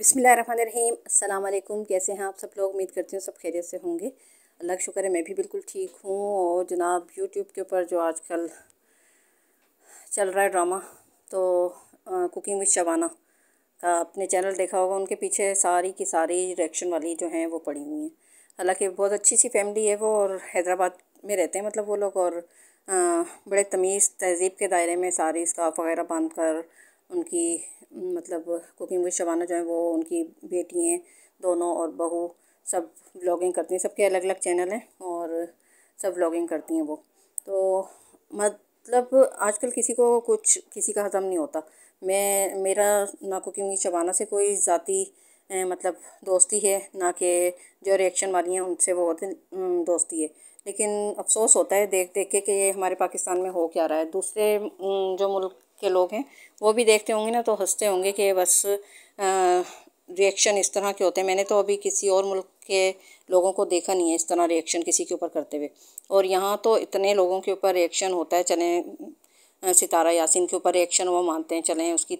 बिसमिल्ल रहीम अल्लाम कैसे हैं आप सब लोग उम्मीद करती हूँ सब खैरियत से होंगे अल्लाह का शुक्र है मैं भी बिल्कुल ठीक हूँ और जनाब यूट्यूब के ऊपर जो आजकल चल रहा है ड्रामा तो आ, कुकिंग विद शबाना का अपने चैनल देखा होगा उनके पीछे सारी की सारी रिएक्शन वाली जो हैं वो पड़ी हुई हैं हालाँकि बहुत अच्छी सी फैमिली है वो और हैदराबाद में रहते हैं मतलब वो लोग और आ, बड़े तमीज़ तहजीब के दायरे में सारी स्काफ वगैरह बांध कर उनकी मतलब कुकिंग विद शबाना जो है वो उनकी बेटी हैं दोनों और बहू सब व्लॉगिंग करती हैं सबके अलग अलग चैनल हैं और सब व्लॉगिंग करती हैं वो तो मतलब आजकल किसी को कुछ किसी का हज़म नहीं होता मैं मेरा ना कुकिंग शबाना से कोई ज़ाती मतलब दोस्ती है ना कि जो रिएक्शन वाली हैं उनसे वो होती दोस्ती है लेकिन अफसोस होता है देख देख के कि ये हमारे पाकिस्तान में हो क्या रहा है दूसरे जो मुल्क के लोग हैं वो भी देखते होंगे ना तो हंसते होंगे कि बस रिएक्शन इस तरह के होते हैं मैंने तो अभी किसी और मुल्क के लोगों को देखा नहीं है इस तरह रिएक्शन किसी के ऊपर करते हुए और यहाँ तो इतने लोगों के ऊपर रिएक्शन होता है चलें सितारा यासिन के ऊपर रिएक्शन वो मानते हैं चलें उसकी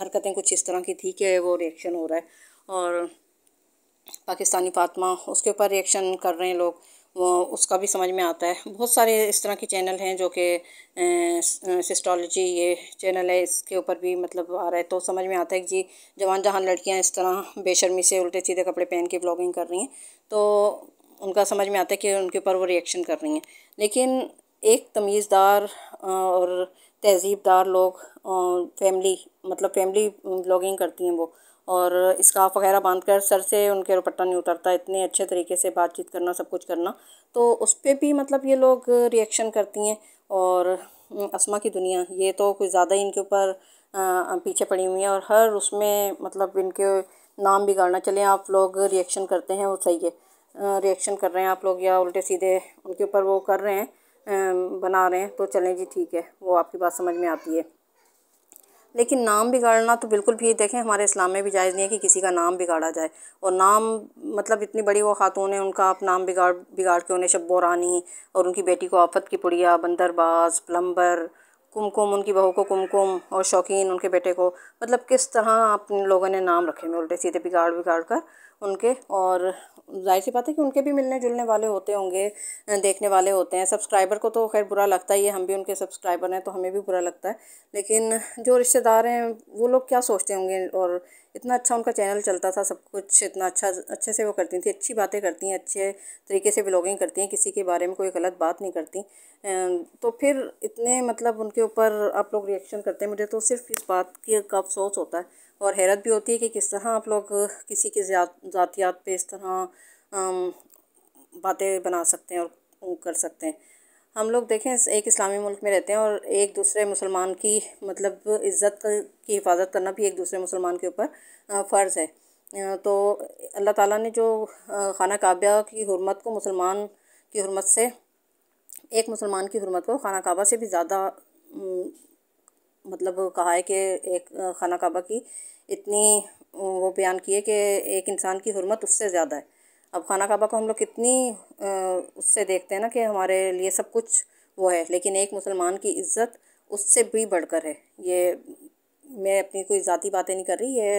हरकतें कुछ इस तरह की थी कि वो रिएक्शन हो रहा है और पाकिस्तानी फातमा उसके ऊपर रिएक्शन कर रहे हैं लोग उसका भी समझ में आता है बहुत सारे इस तरह के चैनल हैं जो कि सिस्टोलॉजी ये चैनल है इसके ऊपर भी मतलब आ रहा है तो समझ में आता है कि जी जवान जहाँ लड़कियाँ इस तरह बेशर्मी से उल्टे सीधे कपड़े पहन के ब्लॉगिंग कर रही हैं तो उनका समझ में आता है कि उनके ऊपर वो रिएक्शन कर रही हैं लेकिन एक तमीज़दार और तहजीबदार लोग फैमिली मतलब फैमिली ब्लॉगिंग करती हैं वो और स्काफ वगैरह बांध कर सर से उनके दुपट्टा नहीं उतरता इतने अच्छे तरीके से बातचीत करना सब कुछ करना तो उस पर भी मतलब ये लोग रिएक्शन करती हैं और हम्म, असमा की दुनिया ये तो कुछ ज़्यादा ही इनके ऊपर पीछे पड़ी हुई है और हर उसमें मतलब इनके नाम बिगाड़ना चले आप लोग रिएक्शन करते हैं वो सही है रिएक्शन कर रहे हैं आप लोग या उल्टे सीधे उनके ऊपर वो कर रहे हैं बना रहे हैं तो चलें जी ठीक है वो आपकी बात समझ में आती है लेकिन नाम बिगाड़ना तो बिल्कुल भी देखें हमारे इस्लाम में भी जायज़ नहीं है कि किसी का नाम बिगाड़ा जाए और नाम मतलब इतनी बड़ी वो खातून है उनका आप नाम बिगाड़ बिगाड़ के उन्हें शब्बो रानी और उनकी बेटी को आफत की पुड़िया बंदरबाज प्लम्बर कुमकुम उनकी बहू को कुमकुम और शौकीन उनके बेटे को मतलब किस तरह आप लोगों ने नाम रखे हुए उल्टे सीधे बिगाड़ बिगाड़ कर उनके और जाहिर सी बात है कि उनके भी मिलने जुलने वाले होते होंगे देखने वाले होते हैं सब्सक्राइबर को तो खैर बुरा लगता ही है हम भी उनके सब्सक्राइबर हैं तो हमें भी बुरा लगता है लेकिन जो रिश्तेदार हैं वो लोग क्या सोचते होंगे और इतना अच्छा उनका चैनल चलता था सब कुछ इतना अच्छा अच्छे से वो करती थी अच्छी बातें करती हैं अच्छे तरीके से ब्लॉगिंग करती हैं किसी के बारे में कोई गलत बात नहीं करती तो फिर इतने मतलब उनके ऊपर आप लोग रिएक्शन करते हैं मुझे तो सिर्फ इस बात की का अफसोस होता है और हैरत भी होती है कि किस तरह आप लोग किसी के ज़ातियात पे इस तरह बातें बना सकते हैं और कर सकते हैं हम लोग देखें एक इस्लामी मुल्क में रहते हैं और एक दूसरे मुसलमान की मतलब इज़्ज़त की हिफाजत करना भी एक दूसरे मुसलमान के ऊपर फ़र्ज़ है तो अल्लाह ताला ने जो खाना काबा की हरमत को मुसलमान की हरमत से एक मुसलमान की हरमत को खाना काबा से भी ज़्यादा मतलब कहा है कि एक खाना काबा की इतनी वो बयान किए कि एक इंसान की हरमत उससे ज़्यादा है अब खाना काबा को हम लोग कितनी उससे देखते हैं ना कि हमारे लिए सब कुछ वो है लेकिन एक मुसलमान की इज़्ज़त उससे भी बढ़कर है ये मैं अपनी कोई ज़ाती बातें नहीं कर रही ये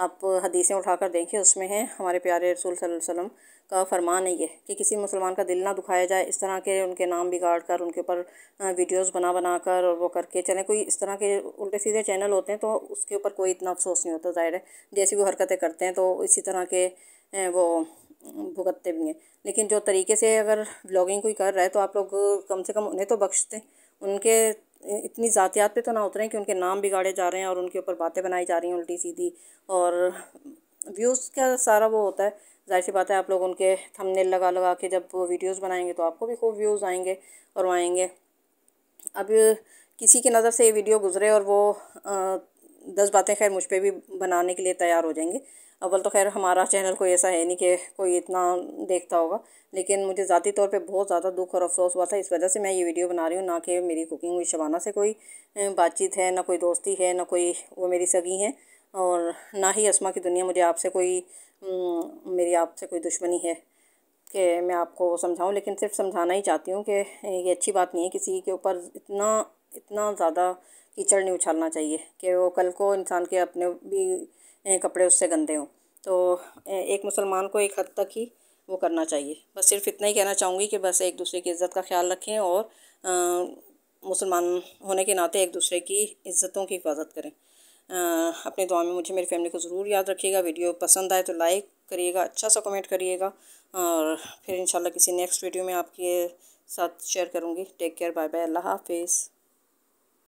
आप हदीसें उठा कर देखें उसमें है हमारे प्यारे रसूल वसम का फरमान है ये कि किसी मुसलमान का दिल ना दुखाया जाए इस तरह के उनके नाम बिगाड़ कर उनके ऊपर वीडियोस बना बना कर और वो करके चले कोई इस तरह के उल्टे सीधे चैनल होते हैं तो उसके ऊपर कोई इतना अफसोस नहीं होता जाहिर है जैसी वो हरकतें करते हैं तो इसी तरह के वो भुगतते भी हैं लेकिन जो तरीके से अगर ब्लॉगिंग कोई कर रहा है तो आप लोग कम से कम उन्हें तो बख्शते उनके इतनी ज़ातियात पे तो ना उतरें कि उनके नाम बिगाड़े जा रहे हैं और उनके ऊपर बातें बनाई जा रही हैं उल्टी सीधी और व्यूज़ का सारा वो होता है जाहिर सी बात है आप लोग उनके थंबनेल लगा लगा के जब वीडियोस बनाएंगे तो आपको भी खूब व्यूज़ आएंगे और आएंगे अब किसी की नज़र से ये वीडियो गुजरे और वो दस बातें खैर मुझ पर भी बनाने के लिए तैयार हो जाएंगे अव्वल तो खैर हमारा चैनल कोई ऐसा है नहीं कि कोई इतना देखता होगा लेकिन मुझे ज़ाती तौर पे बहुत ज़्यादा दुख और अफसोस हुआ था इस वजह से मैं ये वीडियो बना रही हूँ ना कि मेरी कुकिंग हुई शबाना से कोई बातचीत है ना कोई दोस्ती है ना कोई वो मेरी सगी हैं और ना ही असमा की दुनिया मुझे आपसे कोई मेरी आपसे कोई दुश्मनी है कि मैं आपको समझाऊँ लेकिन सिर्फ समझाना ही चाहती हूँ कि ये अच्छी बात नहीं है किसी के ऊपर इतना इतना ज़्यादा कीचड़ नहीं उछालना चाहिए कि वो कल को इंसान के अपने भी कपड़े उससे गंदे हों तो एक मुसलमान को एक हद तक ही वो करना चाहिए बस सिर्फ इतना ही कहना चाहूँगी कि बस एक दूसरे की इज़्ज़त का ख्याल रखें और मुसलमान होने के नाते एक दूसरे की इज़्ज़तों की हिफाजत करें आ, अपने दुआ में मुझे मेरी फैमिली को ज़रूर याद रखिएगा वीडियो पसंद आए तो लाइक करिएगा अच्छा सा कमेंट करिएगा और फिर इंशाल्लाह किसी नेक्स्ट वीडियो में आपके साथ शेयर करूँगी टेक केयर बाय बाय अल्लाह हाफिज़